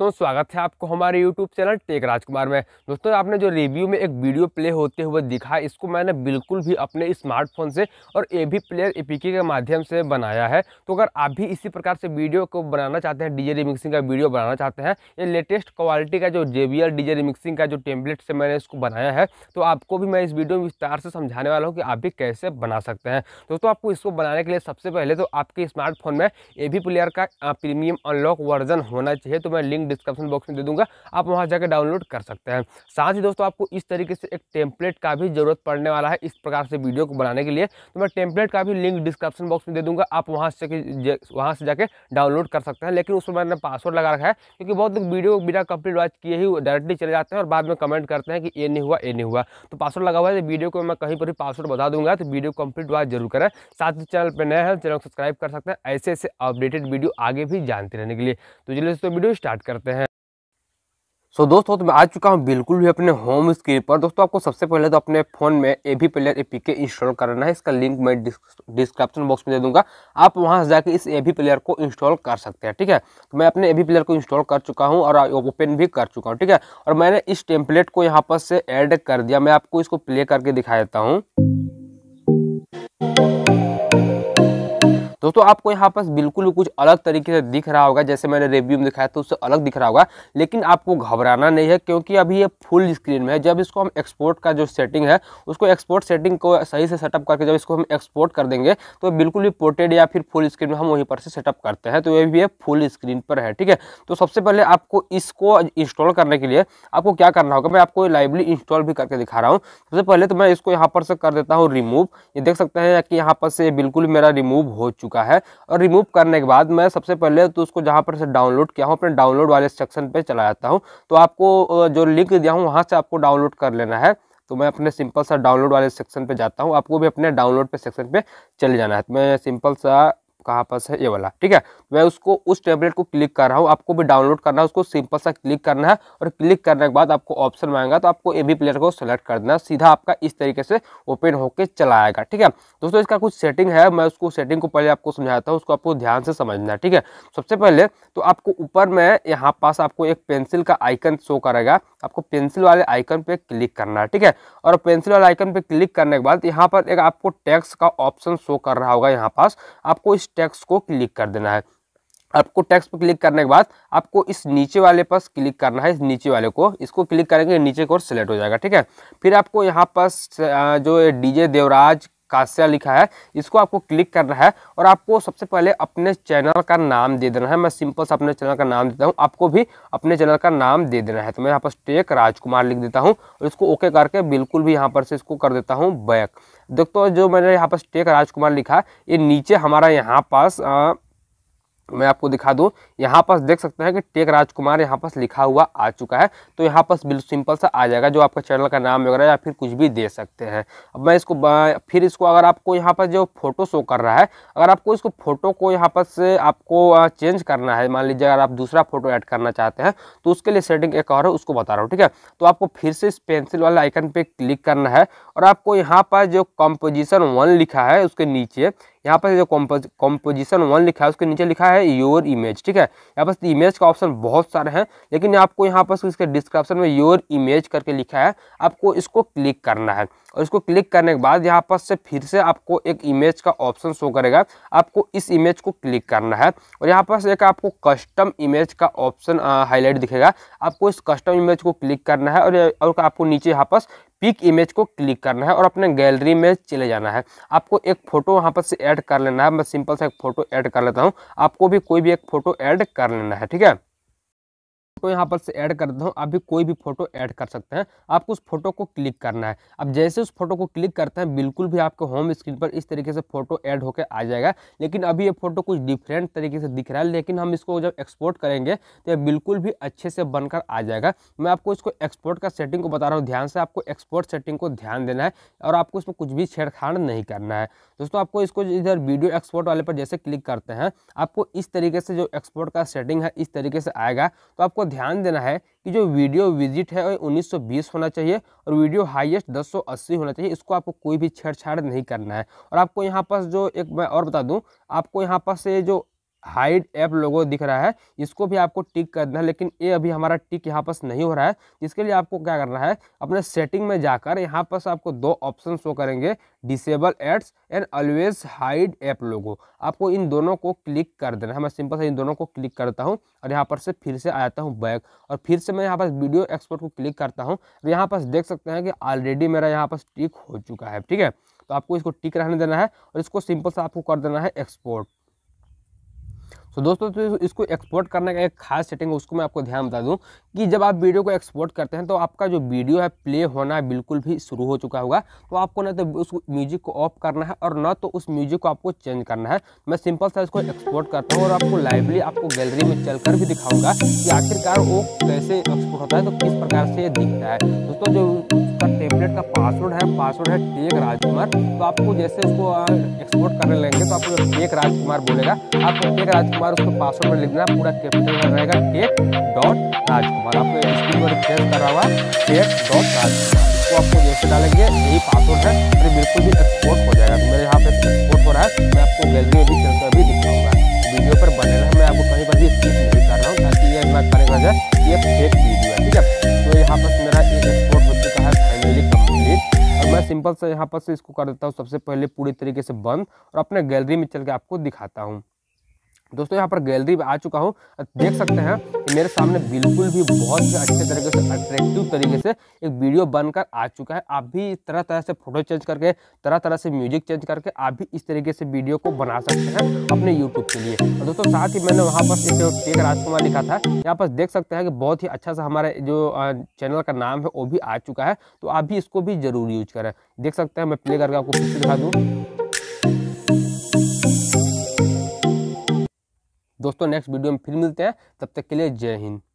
दोस्तों स्वागत है आपको हमारे YouTube चैनल टेक राजकुमार में दोस्तों आपने जो रिव्यू में एक वीडियो प्ले होते हुए दिखा इसको मैंने बिल्कुल भी अपने स्मार्टफोन से और ए भी प्लेयर ए के माध्यम से बनाया है तो अगर आप भी इसी प्रकार से वीडियो को बनाना चाहते हैं डीजे रिमिक्सिंग का वीडियो बनाना चाहते हैं ये लेटेस्ट क्वालिटी का जो जे डीजे रिमिक्सिंग का जो टेम्पलेट से मैंने इसको बनाया है तो आपको भी मैं इस वीडियो में विस्तार से समझाने वाला हूँ कि आप भी कैसे बना सकते हैं दोस्तों आपको इसको बनाने के लिए सबसे पहले तो आपके स्मार्टफोन में ए प्लेयर का प्रीमियम अनलॉक वर्जन होना चाहिए तो मैं लिंक डिस्क्रिप्शन बॉक्स में दे दूंगा आप वहाँ जाकर डाउनलोड कर सकते हैं साथ ही दोस्तों आपको इस तरीके से एक टेम्पलेट का भी जरूरत पड़ने वाला है इस प्रकार से वीडियो को बनाने के लिए तो मैं टेम्पलेट का भी लिंक डिस्क्रिप्शन बॉक्स में दे दूंगा आप वहाँ से वहाँ से जाकर डाउनलोड कर सकते हैं लेकिन उसमें मैंने पासवर्ड लगा रखा है क्योंकि बहुत लोग वीडियो बिना कंप्लीट वॉच किए ही डायरेक्टली चले जाते हैं और बाद में कमेंट करते हैं कि ये नहीं हुआ ये नहीं हुआ तो पासवर्ड लगा हुआ है वीडियो को मैं कहीं पर भी पासवर्ड बता दूंगा तो वीडियो कंप्लीट वॉच जरूर करें साथ ही चैनल पर नए हैं चैनल को सब्सक्राइब कर सकते हैं ऐसे ऐसे अपडेटेड वीडियो आगे भी जानते रहने के लिए तो चलिए दोस्तों वीडियो स्टार्ट कर करते हैं सो so, दोस्तों तो मैं आ चुका हूँ बिल्कुल भी अपने होम स्क्रीन पर दोस्तों आपको सबसे पहले तो अपने फ़ोन में A B player A P K install करना है इसका लिंक मैं डिस्क्रिप्शन बॉक्स में दे दूंगा आप वहाँ से जाकर इस ए भी प्लेयर को इंस्टॉल कर सकते हैं ठीक है तो मैं अपने ए भी प्लेयर को इंस्टॉल कर चुका हूँ और ओपन भी कर चुका हूँ ठीक है और मैंने इस टेम्पलेट को यहाँ पर से एड कर दिया मैं आपको इसको प्ले करके दिखा देता हूँ दोस्तों तो आपको यहाँ पर बिल्कुल कुछ अलग तरीके से दिख रहा होगा जैसे मैंने रिव्यू में दिखाया तो उससे अलग दिख रहा होगा लेकिन आपको घबराना नहीं है क्योंकि अभी ये फुल स्क्रीन में है जब इसको हम एक्सपोर्ट का जो सेटिंग है उसको एक्सपोर्ट सेटिंग को सही से सेटअप करके जब इसको हम एक्सपोर्ट कर देंगे तो बिल्कुल भी पोर्टेड या फिर फुल स्क्रीन में हम वहीं पर से सेटअप करते हैं तो ये भी फुल स्क्रीन पर है ठीक है तो सबसे पहले आपको इसको इंस्टॉल करने के लिए आपको क्या करना होगा मैं आपको लाइवली इंस्टॉल भी करके दिखा रहा हूँ सबसे पहले तो मैं इसको यहाँ पर से कर देता हूँ रिमूव ये देख सकते हैं कि यहाँ पर से बिल्कुल मेरा रिमूव हो चुका चुका है और रिमूव करने के बाद मैं सबसे पहले तो उसको जहाँ पर से डाउनलोड किया हूँ अपने डाउनलोड वाले सेक्शन पर चला जाता हूँ तो आपको जो लिंक दिया हूँ वहाँ से आपको डाउनलोड कर लेना है तो मैं अपने सिंपल सा डाउनलोड वाले सेक्शन पे जाता हूँ आपको भी अपने डाउनलोड पे सेक्शन पे चले जाना है तो मैं सिंपल सा कहाँ पास है ये वाला ठीक है मैं उसको उस टेबलेट को क्लिक कर रहा हूँ आपको भी डाउनलोड करना है उसको सिंपल सा क्लिक करना है और क्लिक करने के बाद आपको ऑप्शन मांगेगा तो आपको ए बी प्लेयर को सेलेक्ट कर देना सीधा आपका इस तरीके से ओपन होकर चला आएगा ठीक है दोस्तों इसका कुछ सेटिंग है मैं उसको सेटिंग को पहले आपको समझाता हूँ उसको आपको ध्यान से समझना है ठीक है सबसे पहले तो आपको ऊपर में यहाँ पास आपको एक पेंसिल का आइकन शो करेगा आपको पेंसिल वाले आइकन पे क्लिक करना है ठीक है और पेंसिल वाले आइकन पे क्लिक करने के बाद यहाँ पर एक आपको टैक्स का ऑप्शन शो कर रहा होगा यहाँ पास आपको इस टैक्स को क्लिक कर देना है आपको टैक्स पर क्लिक करने के बाद आपको इस नीचे वाले पास क्लिक करना है इस नीचे वाले को इसको क्लिक करेंगे नीचे को सिलेक्ट हो जाएगा ठीक है फिर आपको यहाँ पास जो डीजे देवराज कास्या लिखा है इसको आपको क्लिक करना है और आपको सबसे पहले अपने चैनल का नाम दे देना है मैं सिंपल से अपने चैनल का नाम देता हूँ आपको भी अपने चैनल का नाम दे देना है तो मैं यहाँ पर टेक राजकुमार लिख देता हूँ और इसको ओके करके बिल्कुल भी यहाँ पर से इसको कर देता हूँ बैक दोस्तों जो मैंने यहाँ पर टेक राजकुमार लिखा ये नीचे हमारा यहाँ पास आ, मैं आपको दिखा दूं यहाँ पर देख सकते हैं कि टेक राजकुमार यहाँ पर लिखा हुआ आ चुका है तो यहाँ पर बिल्कुल सिंपल सा आ जाएगा जो आपका चैनल का नाम वगैरह या फिर कुछ भी दे सकते हैं अब मैं इसको फिर इसको अगर आपको यहाँ पर जो फोटो शो कर रहा है अगर आपको इसको फोटो को यहाँ पर से आपको चेंज करना है मान लीजिए अगर आप दूसरा फोटो ऐड करना चाहते हैं तो उसके लिए सेटिंग एक और है उसको बता रहा हूँ ठीक है तो आपको फिर से इस पेंसिल वाले आइकन पर क्लिक करना है और आपको यहाँ पर जो कॉम्पोजिशन वन लिखा है उसके नीचे यहाँ पर जो कॉम्पोजिशन वन लिखा है उसके नीचे लिखा है है योर इमेज ठीक है यहाँ पास इमेज का ऑप्शन बहुत सारे हैं लेकिन आपको यहाँ पास इसके डिस्क्रिप्शन में योर इमेज करके लिखा है आपको इसको क्लिक करना है और इसको क्लिक करने के बाद यहाँ पास से फिर से आपको एक इमेज का ऑप्शन शो करेगा आपको इस इमेज को क्लिक करना है और यहाँ पास एक आपको कस्टम इमेज का ऑप्शन हाईलाइट दिखेगा आपको इस कस्टम इमेज को क्लिक करना है और, और आपको नीचे यहाँ पास पिक इमेज को क्लिक करना है और अपने गैलरी में चले जाना है आपको एक फ़ोटो वहाँ पर से ऐड कर लेना है मैं सिंपल सा एक फ़ोटो ऐड कर लेता हूँ आपको भी कोई भी एक फ़ोटो ऐड कर लेना है ठीक है फोटो तो यहाँ पर से ऐड कर देता हूँ आप भी कोई भी फोटो ऐड कर सकते हैं आपको उस फोटो को क्लिक करना है अब जैसे उस फोटो को क्लिक करते हैं बिल्कुल भी आपके होम स्क्रीन पर इस तरीके से फोटो ऐड होकर आ जाएगा लेकिन अभी ये फोटो कुछ डिफरेंट तरीके से दिख रहा है लेकिन हम इसको जब एक्सपोर्ट करेंगे तो ये बिल्कुल भी अच्छे से बनकर आ जाएगा मैं आपको इसको एक्सपोर्ट का सेटिंग को बता रहा हूँ ध्यान से आपको एक्सपोर्ट सेटिंग को ध्यान देना है और आपको इसमें कुछ भी छेड़छाड़ नहीं करना है दोस्तों आपको इसको इधर वीडियो एक्सपोर्ट वाले पर जैसे क्लिक करते हैं आपको इस तरीके से जो एक्सपोर्ट का सेटिंग है इस तरीके से आएगा तो आपको ध्यान देना है कि जो वीडियो विजिट है वह 1920 होना चाहिए और वीडियो हाईएस्ट 1080 होना चाहिए इसको आपको कोई भी छेड़छाड़ नहीं करना है और आपको यहाँ पास जो एक मैं और बता दूँ आपको यहाँ पास ये जो हाइड ऐप लोगो दिख रहा है इसको भी आपको टिक करना है लेकिन ये अभी हमारा टिक यहाँ पास नहीं हो रहा है जिसके लिए आपको क्या करना है अपने सेटिंग में जाकर यहाँ पास आपको दो ऑप्शन शो करेंगे disable ads and always hide app logo आपको इन दोनों को क्लिक कर देना है मैं सिंपल से इन दोनों को क्लिक करता हूँ और यहाँ पर से फिर से आ जाता हूँ बैक और फिर से मैं यहाँ पास वीडियो एक्सपोर्ट को क्लिक करता हूँ और यहाँ पास देख सकते हैं कि ऑलरेडी मेरा यहाँ पास टिक हो चुका है ठीक है तो आपको इसको टिक रहने देना है और इसको सिंपल से आपको कर देना है एक्सपोर्ट तो दोस्तों तो इसको एक्सपोर्ट करने का एक खास सेटिंग है उसको मैं आपको ध्यान बता दूं कि जब आप वीडियो को एक्सपोर्ट करते हैं तो आपका जो वीडियो है प्ले होना बिल्कुल भी शुरू हो चुका होगा तो आपको ना तो उस म्यूजिक को ऑफ करना है और ना तो उस म्यूजिक को आपको चेंज करना है मैं सिंपल सा इसको एक्सपोर्ट करता हूँ और आपको लाइवली आपको गैलरी में चल भी दिखाऊंगा कि आखिरकार वो कैसे एक्सपोर्ट होता है तो किस प्रकार से ये दिखता है दोस्तों जो उसका टेबलेट का पासवर्ड है पासवर्ड है टेक राजकुमार तो आपको जैसे उसको एक्सपोर्ट करने लेंगे तो आपको टेक राजकुमार बोलेगा आपको टेक राजकुमार राजकुमार उसको पासवर्ड में लिख देना पूरा कैपिटल में रहेगा टेक डॉट राजकुमार आपको स्क्रीन पर फेस करा हुआ टेक डॉट राजकुमार इसको आपको जैसे डालेंगे यही पासवर्ड है अरे बिल्कुल भी एक्सपोर्ट हो जाएगा मेरे यहाँ पे एक्सपोर्ट हो रहा है मैं आपको गैलरी में भी चलकर भी दिखाऊंगा वीडियो पर बने रहे मैं आपको कहीं पर भी स्किप नहीं कर रहा हूँ ताकि ये ना करने की वजह ये फेक वीडियो है ठीक है तो यहाँ पर मेरा एक एक्सपोर्ट हो चुका है फाइनली कम्प्लीट और मैं सिंपल से यहाँ पर से इसको कर देता हूँ सबसे पहले पूरी तरीके से बंद और अपने गैलरी में चल के आपको दिखाता हूँ दोस्तों यहाँ पर गैलरी में आ चुका हूँ देख सकते हैं कि मेरे सामने बिल्कुल भी बहुत ही अच्छे तरीके से अट्रैक्टिव तरीके से एक वीडियो बनकर आ चुका है आप भी तरह तरह से फोटो चेंज करके तरह तरह से म्यूजिक चेंज करके आप भी इस तरीके से वीडियो को बना सकते हैं अपने यूट्यूब के लिए और तो दोस्तों साथ ही मैंने वहाँ पर एक राजकुमार लिखा था यहाँ पर देख सकते हैं कि बहुत ही अच्छा सा हमारे जो चैनल का नाम है वो भी आ चुका है तो आप भी इसको भी ज़रूर यूज करें देख सकते हैं मैं प्ले करके आपको दिखा दूँ दोस्तों नेक्स्ट वीडियो में फिर मिलते हैं तब तक के लिए जय हिंद